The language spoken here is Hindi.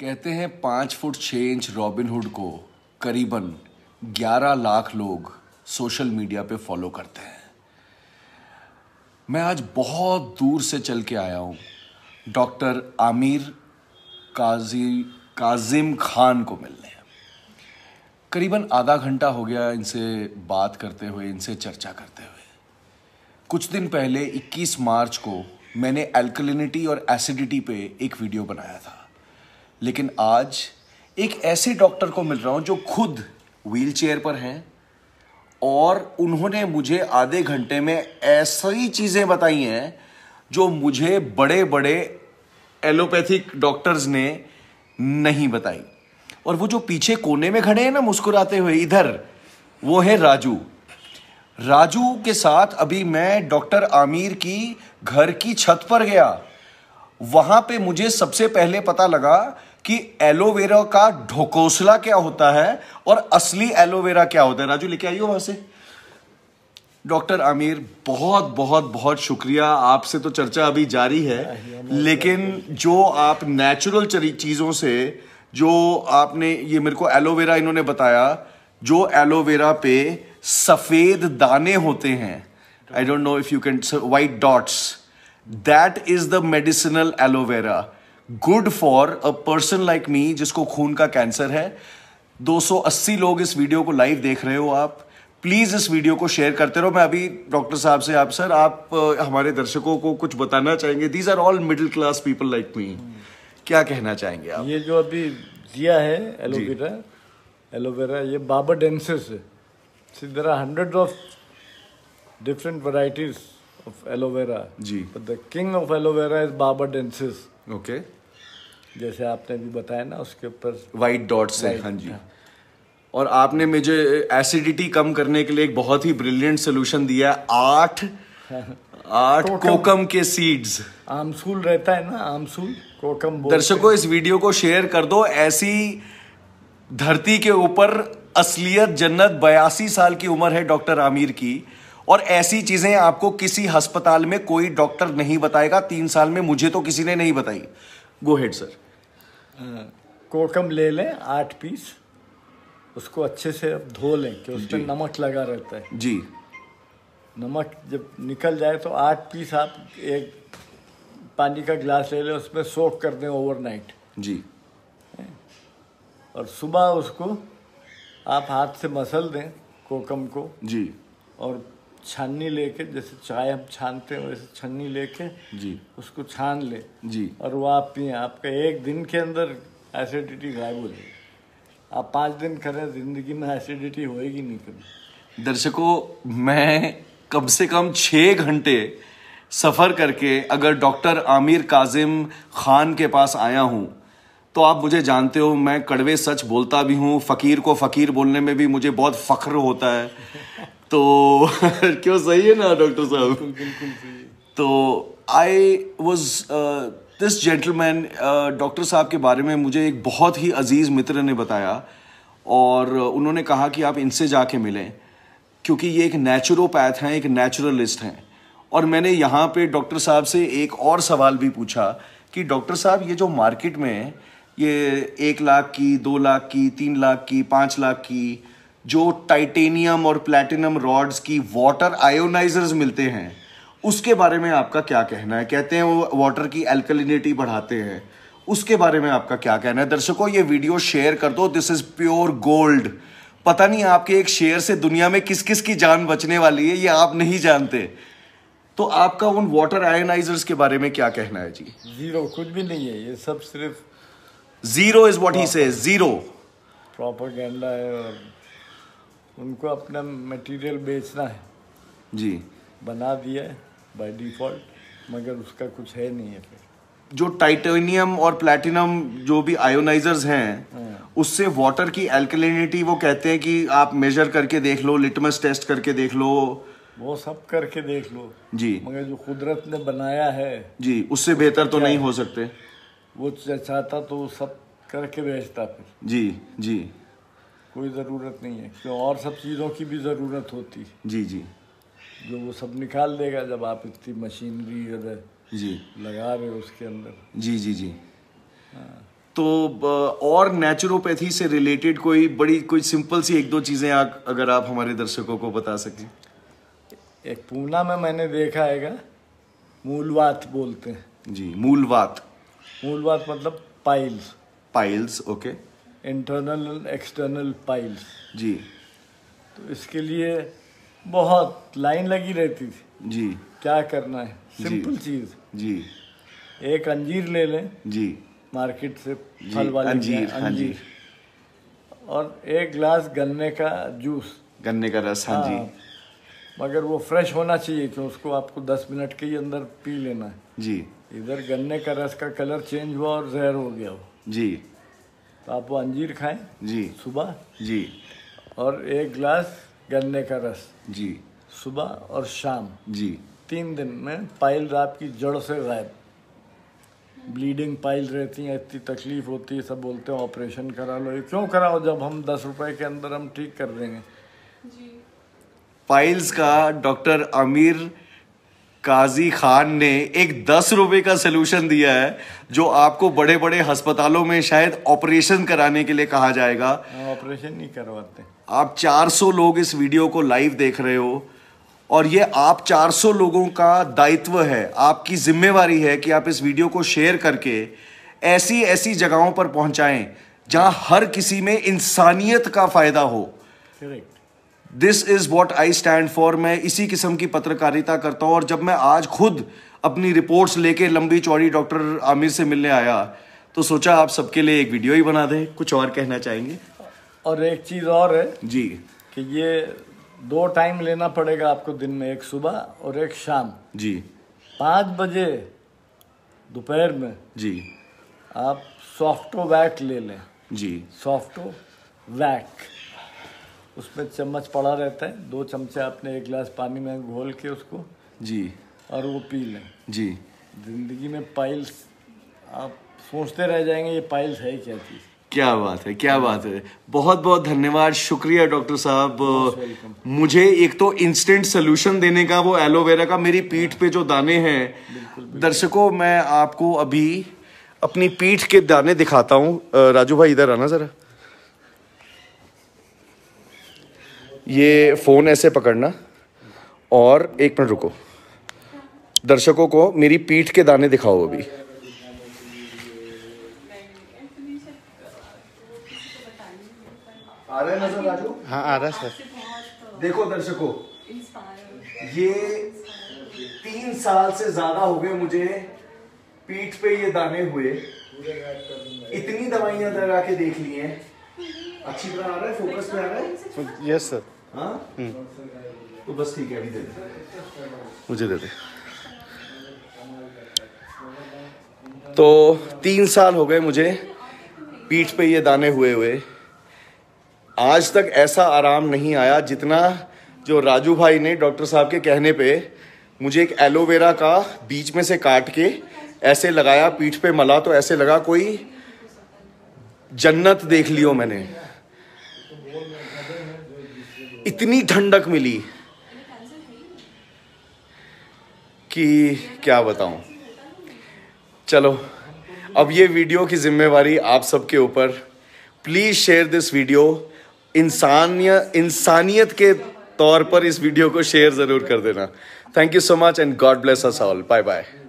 कहते हैं पाँच फुट छः इंच रॉबिनहुड को करीबन ग्यारह लाख लोग सोशल मीडिया पे फॉलो करते हैं मैं आज बहुत दूर से चल के आया हूँ डॉक्टर आमिर काजी काजिम खान को मिलने करीबन आधा घंटा हो गया इनसे बात करते हुए इनसे चर्चा करते हुए कुछ दिन पहले 21 मार्च को मैंने एल्कलिनिटी और एसिडिटी पे एक वीडियो बनाया था लेकिन आज एक ऐसे डॉक्टर को मिल रहा हूँ जो खुद व्हील चेयर पर हैं और उन्होंने मुझे आधे घंटे में ऐसी चीज़ें बताई हैं जो मुझे बड़े बड़े एलोपैथिक डॉक्टर्स ने नहीं बताई और वो जो पीछे कोने में खड़े हैं ना मुस्कुराते हुए इधर वो है राजू राजू के साथ अभी मैं डॉक्टर आमिर की घर की छत पर गया वहाँ पे मुझे सबसे पहले पता लगा कि एलोवेरा का ढोकोसला क्या होता है और असली एलोवेरा क्या होता है राजू लेके आइयो वहां से डॉक्टर आमिर बहुत बहुत बहुत शुक्रिया आपसे तो चर्चा अभी जारी है लेकिन जो आप नेचुरल चीज़ों से जो आपने ये मेरे को एलोवेरा इन्होंने बताया जो एलोवेरा पे सफ़ेद दाने होते हैं I don't know if you can white dots that is the medicinal aloe vera good for a person like me जिसको खून का कैंसर है 280 लोग इस वीडियो को लाइव देख रहे हो आप प्लीज़ इस वीडियो को शेयर करते रहो मैं अभी डॉक्टर साहब से आप सर आप uh, हमारे दर्शकों को कुछ बताना चाहेंगे these are all middle class people like me क्या कहना चाहेंगे आप ये जो अभी दिया है एलोवेरा एलोवेरा ये बाबा डेंसेस है there are hundred of different varieties of aloe vera जी the king of aloe vera is barbadensis okay जैसे आपने भी बताया ना उसके ऊपर वाइट डॉट्स हैं हाँ जी हाँ। और आपने मुझे एसिडिटी कम करने के लिए एक बहुत ही ब्रिलियंट सोल्यूशन दिया आठ आठ कोकम के सीड्स आमसूल रहता है ना आमसूल कोकम दर्शकों इस वीडियो को शेयर कर दो ऐसी धरती के ऊपर असलियत जन्नत बयासी साल की उम्र है डॉक्टर आमिर की और ऐसी चीजें आपको किसी अस्पताल में कोई डॉक्टर नहीं बताएगा तीन साल में मुझे तो किसी ने नहीं बताई गो हेड सर कोकम ले लें आठ पीस उसको अच्छे से अब धो लें कि उसमें नमक लगा रहता है जी नमक जब निकल जाए तो आठ पीस आप एक पानी का गिलास ले लें उसमें सोख कर दें ओवरनाइट जी और सुबह उसको आप हाथ से मसल दें कोकम को जी और छन्नी लेके जैसे चाय हम छानते हैं वैसे छन्नी लेके जी उसको छान ले जी और वो आप पिए आपका एक दिन के अंदर एसिडिटी गायब हो जाएगी आप पाँच दिन करें जिंदगी में एसिडिटी होएगी नहीं कभी दर्शकों मैं कम से कम छः घंटे सफ़र करके अगर डॉक्टर आमिर काजिम खान के पास आया हूँ तो आप मुझे जानते हो मैं कड़वे सच बोलता भी हूँ फ़कीर को फ़कीर बोलने में भी मुझे बहुत फ़ख्र होता है तो क्यों सही है ना डॉक्टर साहब बिल्कुल तो I was this gentleman doctor साहब के बारे में मुझे एक बहुत ही अजीज़ मित्र ने बताया और उन्होंने कहा कि आप इनसे जाके मिलें क्योंकि ये एक नेचुरोपैथ हैं एक नेचुरलिस्ट हैं और मैंने यहाँ पे डॉक्टर साहब से एक और सवाल भी पूछा कि डॉक्टर साहब ये जो मार्केट में ये एक लाख की दो लाख की तीन लाख की पाँच लाख की जो टाइटेनियम और प्लैटिनम रॉड्स की वाटर आयोनाइजर्स मिलते हैं उसके बारे में आपका क्या कहना है कहते हैं वो वाटर की एल्कलिनिटी बढ़ाते हैं उसके बारे में आपका क्या कहना है दर्शकों ये वीडियो शेयर कर दो दिस इज़ प्योर गोल्ड पता नहीं आपके एक शेयर से दुनिया में किस किस की जान बचने वाली है ये आप नहीं जानते तो आपका उन वाटर आयोनाइजर्स के बारे में क्या कहना है जी जीरो कुछ भी नहीं है ये सब सिर्फ जीरो इज वॉट ही से जीरो है और उनको अपना मटेरियल बेचना है जी बना दिया है बाय डिफॉल्ट मगर उसका कुछ है नहीं है फिर जो टाइटेनियम और प्लेटिनम जो भी आयोनाइजर्स हैं हाँ। उससे वाटर की एल्कलिनिटी वो कहते हैं कि आप मेजर करके देख लो लिटमस टेस्ट करके देख लो वो सब करके देख लो जी मगर जो कुदरत ने बनाया है जी उससे बेहतर तो नहीं हो सकते वो चाहता तो सब करके बेचता फिर जी जी कोई ज़रूरत नहीं है क्यों तो और सब चीज़ों की भी ज़रूरत होती जी जी जो वो सब निकाल देगा जब आप इतनी मशीनरी अगर जी लगा रहे हो उसके अंदर जी जी जी हाँ। तो और नेचुरोपैथी से रिलेटेड कोई बड़ी कोई सिंपल सी एक दो चीज़ें आप अगर आप हमारे दर्शकों को बता सकें एक पूना में मैंने देखा हैगा मूलवात बोलते हैं जी मूलवात मूलवात मतलब piles piles okay okay. Internal and external piles जी तो इसके लिए बहुत लाइन लगी रहती थी जी क्या करना है सिंपल चीज जी एक अंजीर ले लें जी मार्केट से फल वाले अंजीर हाँ अंजीर और एक ग्लास गन्ने का जूस गन्ने का रस हाँ जी हाँ। मगर वो फ्रेश होना चाहिए क्यों उसको आपको दस मिनट के ही अंदर पी लेना है जी इधर गन्ने का रस का कलर चेंज हुआ और जहर हो गया वो जी तो आप वो अंजीर खाएं जी सुबह जी और एक गिलास गन्ने का रस जी सुबह और शाम जी तीन दिन में पाइल रात की जड़ से गायब ब्लीडिंग पाइल रहती हैं इतनी तकलीफ होती है सब बोलते हैं ऑपरेशन करा लो ये क्यों कराओ जब हम दस रुपए के अंदर हम ठीक कर देंगे पाइल्स का डॉक्टर आमिर काजी खान ने एक दस रुपए का सोल्यूशन दिया है जो आपको बड़े बड़े अस्पतालों में शायद ऑपरेशन कराने के लिए कहा जाएगा ऑपरेशन नहीं करवाते आप 400 लोग इस वीडियो को लाइव देख रहे हो और ये आप 400 लोगों का दायित्व है आपकी जिम्मेवारी है कि आप इस वीडियो को शेयर करके ऐसी ऐसी जगहों पर पहुंचाएं जहां हर किसी में इंसानियत का फायदा हो this is what I stand for मैं इसी किस्म की पत्रकारिता करता हूँ और जब मैं आज खुद अपनी रिपोर्ट्स लेके लंबी चौड़ी डॉक्टर आमिर से मिलने आया तो सोचा आप सबके लिए एक वीडियो ही बना दें कुछ और कहना चाहेंगे और एक चीज़ और है जी कि ये दो टाइम लेना पड़ेगा आपको दिन में एक सुबह और एक शाम जी पाँच बजे दोपहर में जी आप सॉफ्टो वैक ले लें जी सॉफ्टो वैक उसमें चम्मच पड़ा रहता है दो चमचे आपने एक गिलास पानी में घोल के उसको जी और वो पी लें जी जिंदगी में पाइल्स आप सोचते रह जाएंगे ये पाइल्स है क्या चीज़ क्या बात है क्या बात है बहुत बहुत धन्यवाद शुक्रिया डॉक्टर साहब मुझे एक तो इंस्टेंट सोल्यूशन देने का वो एलोवेरा का मेरी पीठ पे जो दाने हैं दर्शकों मैं आपको अभी अपनी पीठ के दाने दिखाता हूँ राजू भाई इधर आना ज़रा ये फ़ोन ऐसे पकड़ना और एक मिनट रुको दर्शकों को मेरी पीठ के दाने दिखाओ अभी आ रहा है नजर राजू हाँ आ रहा सर देखो दर्शकों ये तीन साल से ज्यादा हो गए मुझे पीठ पे ये दाने हुए इतनी दवाइयां लगा के देख ली हैं अच्छी तरह आ रहा है फोकस पे आ रहा है यस सर हाँ हम्म। तो बस ठीक है अभी दे दे मुझे दे दे तो तीन साल हो गए मुझे पीठ पे ये दाने हुए हुए आज तक ऐसा आराम नहीं आया जितना जो राजू भाई ने डॉक्टर साहब के कहने पे मुझे एक एलोवेरा का बीच में से काट के ऐसे लगाया पीठ पे मला तो ऐसे लगा कोई जन्नत देख लियो मैंने इतनी ठंडक मिली कि क्या बताऊं चलो अब ये वीडियो की जिम्मेवारी आप सबके ऊपर प्लीज़ शेयर दिस वीडियो इंसानिय इंसानियत के तौर पर इस वीडियो को शेयर ज़रूर कर देना thank you so much and God bless us all bye bye